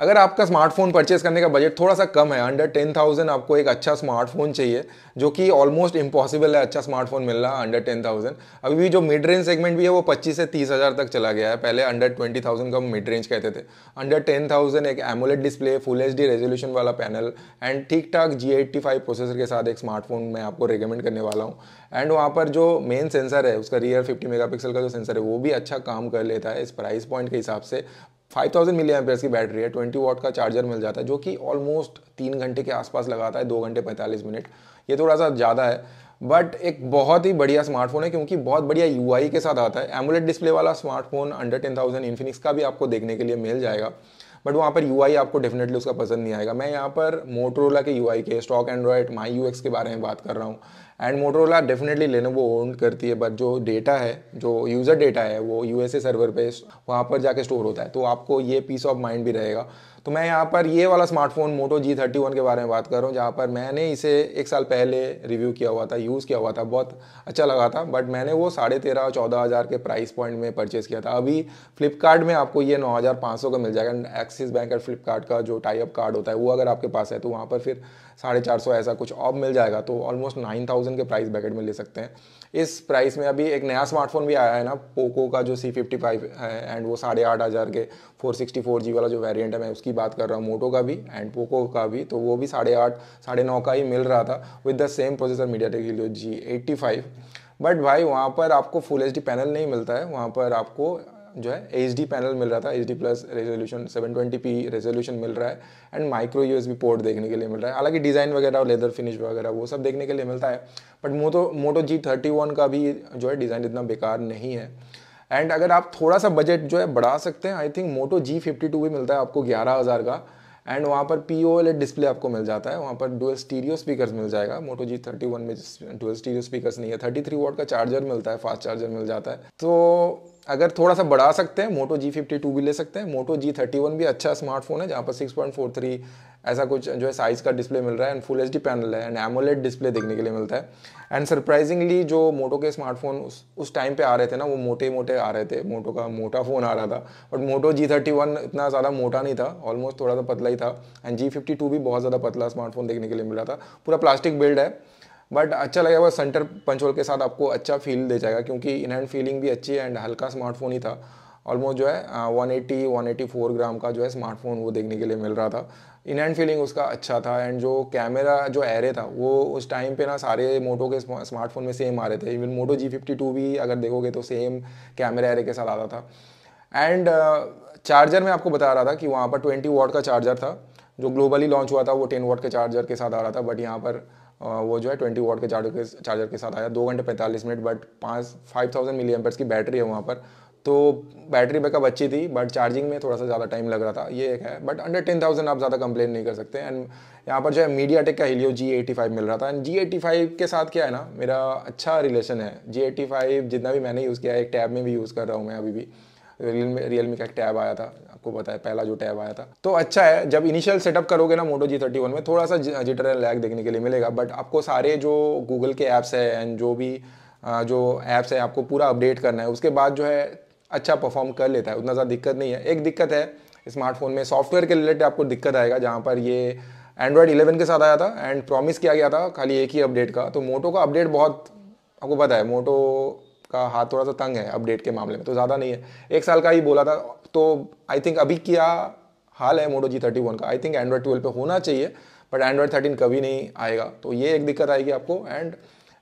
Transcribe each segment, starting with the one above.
अगर आपका smartphone purchase करने का बजट थोड़ा सा कम है अंडर टेन थाउजेंड आपको एक अच्छा स्मार्टफोन चाहिए जो कि ऑलमोस्ट इम्पॉसिबल है अच्छा स्मार्टफोन मिलना अंडर टेन थाउजेंड अभी भी जो मिड रेंज सेगमेंट भी है वो पच्चीस से तीस हज़ार तक चला गया है पहले अंडर ट्वेंटी थाउजेंड का हम मिड रेंज कहते थे अंडर टेन थाउजेंड एक AMOLED display full H D resolution वाला पैनल एंड ठीक ठाक जी एट्टी फाइव प्रोसेसर के साथ एक स्मार्टफोन मैं आपको रिकमेंड करने वाला हूँ एंड वहाँ पर जो मेन सेंसर है उसका रियर फिफ्टी मेगा का जो सेंसर है वो भी अच्छा काम कर लेता है इस प्राइस पॉइंट के हिसाब से 5000 मिली की बैटरी है 20 वॉट का चार्जर मिल जाता है जो कि ऑलमोस्ट तीन घंटे के आसपास लगाता है दो घंटे 45 मिनट ये थोड़ा सा ज़्यादा है बट एक बहुत ही बढ़िया स्मार्टफोन है क्योंकि बहुत बढ़िया यू के साथ आता है एमुलेट डिस्प्ले वाला smartphone under ten thousand Infinix का भी आपको देखने के लिए मिल जाएगा बट वहाँ पर यू आपको डेफिनेटली उसका पसंद नहीं आएगा मैं यहाँ पर मोटरोला के यू के स्टॉक एंड्रॉयड माई यू के बारे में बात कर रहा हूँ एंड मोटरोला डेफिनेटली लेने वो ओन करती है बट जो डेटा है जो यूज़र डेटा है वो यू सर्वर पर वहाँ पर जाके स्टोर होता है तो आपको ये पीस ऑफ माइंड भी रहेगा तो मैं यहाँ पर ये वाला smartphone Moto G thirty one के बारे में बात कर रहा हूँ जहाँ पर मैंने इसे एक साल पहले रिव्यू किया हुआ था यूज़ किया हुआ था बहुत अच्छा लगा था बट मैंने वो साढ़े तेरह चौदह हज़ार के प्राइस पॉइंट में परचेज़ किया था अभी फ्लिपकार्ट में आपको ये नौ हज़ार पाँच सौ का मिल जाएगा एक्सिस बैंक और फ्लिपकार्ट का जो टाइप कार्ड होता है वो अगर आपके पास है तो वहाँ पर फिर साढ़े चार सौ ऐसा कुछ ऑफ मिल जाएगा तो ऑलमोस्ट नाइन थाउजेंड के प्राइस बैकेट में ले सकते हैं इस प्राइस में अभी एक नया स्मार्टफोन भी आया है ना पोको का जो सी फिफ्टी फाइव है एंड वो साढ़े आठ हज़ार के फोर सिक्सटी फोर जी वाला जो वेरियंट है मैं उसकी बात कर रहा हूँ मोटो का भी एंड पोको का भी तो वो भी साढ़े आठ साढ़े नौ का ही मिल रहा था with the same processor MediaTek Helio G eighty five but भाई वहाँ पर आपको फुल एच पैनल नहीं मिलता है वहाँ पर आपको जो है एच पैनल मिल रहा था H D plus resolution seven twenty P resolution मिल रहा है एंड माइक्रो यू पोर्ट देखने के लिए मिल रहा है हालांकि डिज़ाइन वगैरह और लेदर फिनिश वगैरह वो सब देखने के लिए मिलता है but Moto Moto G thirty one का भी जो है डिज़ाइन इतना बेकार नहीं है एंड अगर आप थोड़ा सा बजट जो है बढ़ा सकते हैं I think Moto G fifty two भी मिलता है आपको ग्यारह हज़ार का एंड वहाँ पर P O L E D display आपको मिल जाता है वहाँ पर डुअल स्टीरियो स्पीकर मिल जाएगा मोटो जी थर्टी वन में डुअल स्टीरियो स्पीकर नहीं है थर्टी थ्री वॉट का चार्जर मिलता है फास्ट चार्जर मिल जाता है तो अगर थोड़ा सा बढ़ा सकते हैं मोटो जी फिफ्टी टू भी ले सकते हैं मोटो जी थर्टी वन भी अच्छा स्मार्टफोन है जहाँ पर सिक्स पॉइंट फोर थ्री ऐसा कुछ जो है साइज़ का डिस्प्ले मिल रहा है एंड फुल एच पैनल है एंड एमोलेट डिस्प्ले देखने के लिए मिलता है एंड सरप्राइजिंगली जो मोटो के स्मार्टफोन उस उस टाइम पे आ रहे थे ना वो मोटे मोटे आ रहे थे मोटो का मोटा फ़ोन आ रहा था but Moto G thirty one इतना ज़्यादा मोटा नहीं था ऑलमोस्ट थोड़ा सा पतला ही था एंड जी फिफ्टी टू भी बहुत ज़्यादा पतला स्मार्टफोन देखने के लिए मिल रहा था पूरा प्लास्टिक बिल्ड है बट अच्छा लगेगा सेंटर पंचोल के साथ आपको अच्छा फील दे जाएगा क्योंकि इन हैंड फीलिंग भी अच्छी है एंड हल्का स्मार्टफोन ही था ऑलमोस्ट जो है one eighty one eighty four gram का जो है स्मार्टफोन वो देखने के लिए मिल रहा था इन एंड फीलिंग उसका अच्छा था एंड जो कैमरा जो एरे था वो उस टाइम पे ना सारे मोटो के स्मार्टफोन में सेम आ रहे थे even Moto G fifty two भी अगर देखोगे तो सेम कैमरा एरे के साथ आता था एंड चार्जर मैं आपको बता रहा था कि वहाँ पर ट्वेंटी वॉट का चार्जर था जो ग्लोबली लॉन्च हुआ था वो टेन वॉट के चार्जर के साथ आ रहा था बट यहाँ पर वो जो है ट्वेंटी वॉट के चार्जर के चार्जर के साथ आया दो घंटे पैंतालीस मिनट बट पाँच फाइव थाउजेंड मिली एम्पर्स की बैटरी है वहाँ पर तो बैटरी बैकअप अच्छी थी बट चार्जिंग में थोड़ा सा ज़्यादा टाइम लग रहा था ये एक है बट अंडर टेन थाउजेंड आप ज़्यादा कंप्लेन नहीं कर सकते एंड यहाँ पर जो है मीडिया टेक का हिलियो जी एटी फाइव मिल रहा था एंड जी एटी फाइव के साथ क्या है ना मेरा अच्छा रिलेशन है जी एटी फाइव जितना भी मैंने यूज़ किया है एक टैब में भी यूज़ कर रहा हूँ मैं अभी भी रियल रियलमी रियल मी का एक टैब आया था आपको पता है पहला जो टैब आया था तो अच्छा है जब इनिशियल सेटअप करोगे ना मोटो जी थर्टी वन में थोड़ा सा जिटर एंड लैग देखने के लिए मिलेगा बट आपको सारे जो गूगल के ऐप्स है एंड जो भी जो ऐप्स है आपको पूरा अपडेट करना है उसके बाद जो है अच्छा परफॉर्म कर लेता है उतना ज़्यादा दिक्कत नहीं है एक दिक्कत है स्मार्टफोन में सॉफ्टवेयर के रिलेटेड आपको दिक्कत आएगा जहाँ पर ये एंड्रॉयड 11 के साथ आया था एंड प्रॉमिस किया गया था खाली एक ही अपडेट का तो मोटो का अपडेट बहुत आपको पता है मोटो का हाथ थोड़ा सा तंग है अपडेट के मामले में तो ज़्यादा नहीं है एक साल का ही बोला था तो आई थिंक अभी क्या हाल है मोटो जी थर्टी वन का आई थिंक एंड्रॉयड ट्वेल्व पर होना चाहिए बट एंड्रॉयड थर्टीन कभी नहीं आएगा तो ये एक दिक्कत आएगी आपको एंड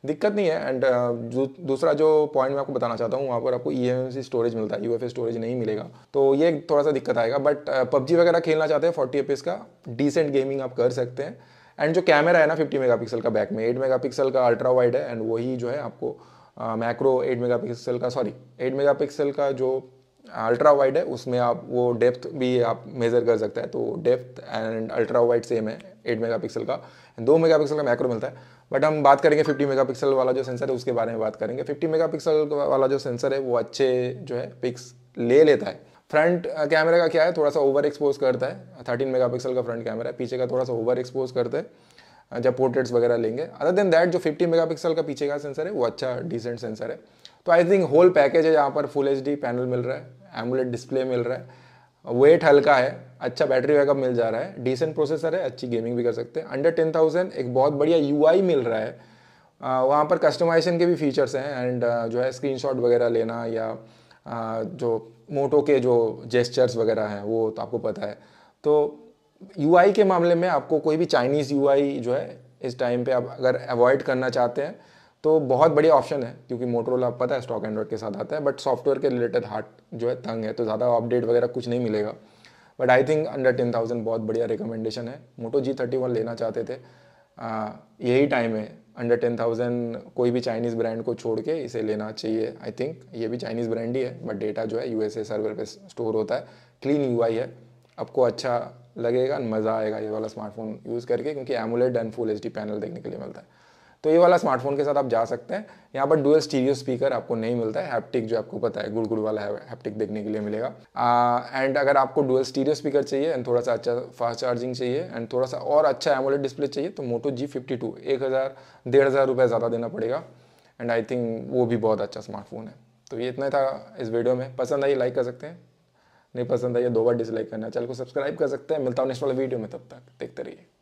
दिक्कत नहीं है एंड uh, दूसरा जो पॉइंट मैं आपको बताना चाहता हूँ वहाँ पर आपको ई e स्टोरेज मिलता है यू स्टोरेज नहीं मिलेगा तो ये थोड़ा सा दिक्कत आएगा बट uh, पबजी वगैरह खेलना चाहते हैं फोर्टी एफ का डिसेंट गेमिंग आप कर सकते हैं एंड जो कैमरा है ना 50 मेगापिक्सल का बैक में 8 मेगापिक्सल का अल्ट्रा वाइड है एंड वही जो है आपको मैक्रो 8 मेगापिक्सल का सॉरी 8 मेगापिक्सल का जो अल्ट्रा वाइड है उसमें आप वो डेप्थ भी आप मेज़र कर सकते हैं तो depth and ultra wide same है एट मेगा पिक्सल का दो मेगा पिक्सल का मैक्रो मिलता है बट हम बात करेंगे फिफ्टी मेगा पिक्सल वाला जो सेंसर है उसके बारे में बात करेंगे फिफ्टी मेगा पिक्सल वाला जो सेंसर है वो अच्छे जो है पिक्स ले लेता है फ्रंट कैमरा का क्या है थोड़ा सा ओवर एक्सपोज करता है थर्टीन मेगा पिक्सल का फ्रंट कैमरा है पीछे का थोड़ा सा ओवर एक्सपोज करता है जब पोर्ट्रेट्स वगैरह लेंगे अदर देन दैट जो फिफ्टी मेगा पिक्सल का पीछे का सेंसर है वो अच्छा डिसेंट सेंसर है तो आई थिंक होल पैकेज है यहाँ पर फुल एच पैनल मिल रहा है एमुलेट डिस्प्ले मिल रहा है वेट हल्का है अच्छा बैटरी बैकअप मिल जा रहा है डिसेंट प्रोसेसर है अच्छी गेमिंग भी कर सकते हैं अंडर टेन थाउजेंड एक बहुत बढ़िया यू मिल रहा है वहाँ पर कस्टमाइजेशन के भी फीचर्स हैं एंड जो है शॉट वगैरह लेना या जो मोटो के जो जेस्चर्स वगैरह हैं वो तो आपको पता है तो यू के मामले में आपको कोई भी चाइनीज़ यू जो है इस टाइम पे आप अगर अवॉइड करना चाहते हैं तो बहुत बढ़िया ऑप्शन है क्योंकि मोटरोला पता है स्टॉक एंड्रॉइड के साथ आता है बट सॉफ्टवेयर के रिलेटेड हार्ट जो है तंग है तो ज़्यादा अपडेट वगैरह कुछ नहीं मिलेगा but I think under ten thousand बहुत बढ़िया रिकमेंडेशन है मोटो जी थर्टी वन लेना चाहते थे आ, यही टाइम है अंडर टेन थाउजेंड कोई भी चाइनीज़ ब्रांड को छोड़ के इसे लेना चाहिए आई थिंक ये भी चाइनीज़ ब्रांड ही है बट डेटा जो है यू सर्वर पे स्टोर होता है क्लीन यू है आपको अच्छा लगेगा मज़ा आएगा ये वाला स्मार्टफोन यूज़ करके क्योंकि AMOLED and full H panel देखने के लिए मिलता है तो ये वाला स्मार्टफोन के साथ आप जा सकते हैं यहाँ पर डुअल स्टीरियो स्पीकर आपको नहीं मिलता है हैप्टिक जो आपको पता है गुड़ गुड़ वाला है हैप्टिक देखने के लिए मिलेगा एंड अगर आपको डुअल स्टीरियो स्पीकर चाहिए एंड थोड़ा सा अच्छा फास्ट चार्जिंग चाहिए एंड थोड़ा सा और अच्छा एमोलेड डिस्प्ले चाहिए तो मोटो जी फिफ्टी टू एक हज़ार डेढ़ हज़ार रुपये ज़्यादा देना पड़ेगा एंड आई थिंक वो भी बहुत अच्छा स्मार्टफोन है तो ये इतना था इस वीडियो में पसंद आई लाइक कर सकते हैं नहीं पसंद आई दो बार डिसलाइक करना चैनल को सब्सक्राइब कर सकते हैं मिलता हूँ नेक्स्ट वाले वीडियो में तब तक देखते रहिए